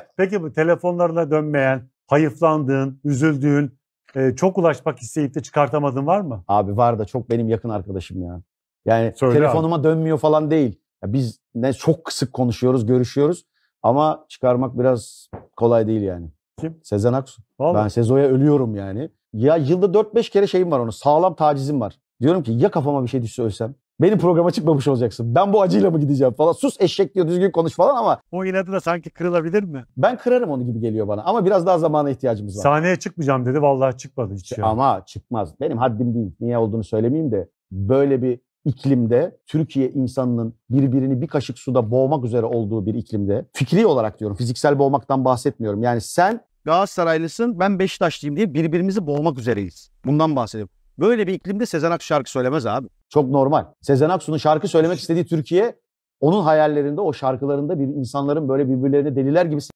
Evet. Peki bu telefonlarına dönmeyen, hayıflandığın, üzüldüğün, e, çok ulaşmak isteyip de çıkartamadığın var mı? Abi var da çok benim yakın arkadaşım ya. Yani Söyle telefonuma abi. dönmüyor falan değil. Ya biz ne çok sık konuşuyoruz, görüşüyoruz ama çıkarmak biraz kolay değil yani. Kim? Sezen Aksu. Vallahi. Ben Sezo'ya ölüyorum yani. Ya yılda 4-5 kere şeyim var onu. Sağlam tacizim var. Diyorum ki ya kafama bir şey düşse ölsem benim programa çıkmamış olacaksın. Ben bu acıyla mı gideceğim falan. Sus eşek diyor düzgün konuş falan ama. O inadı da sanki kırılabilir mi? Ben kırarım onu gibi geliyor bana. Ama biraz daha zamana ihtiyacımız var. Sahneye çıkmayacağım dedi. Vallahi çıkmadı hiç. Ya. Şey. Ama çıkmaz. Benim haddim değil. Niye olduğunu söylemeyeyim de. Böyle bir iklimde Türkiye insanının birbirini bir kaşık suda boğmak üzere olduğu bir iklimde fikri olarak diyorum fiziksel boğmaktan bahsetmiyorum. Yani sen Galatasaraylısın ben Beşiktaşlıyım diye birbirimizi boğmak üzereyiz. Bundan bahsediyorum. Böyle bir iklimde Sezen Aksu şarkı söylemez abi. Çok normal. Sezen Aksu'nun şarkı söylemek istediği Türkiye onun hayallerinde, o şarkılarında bir insanların böyle birbirlerine deliler gibi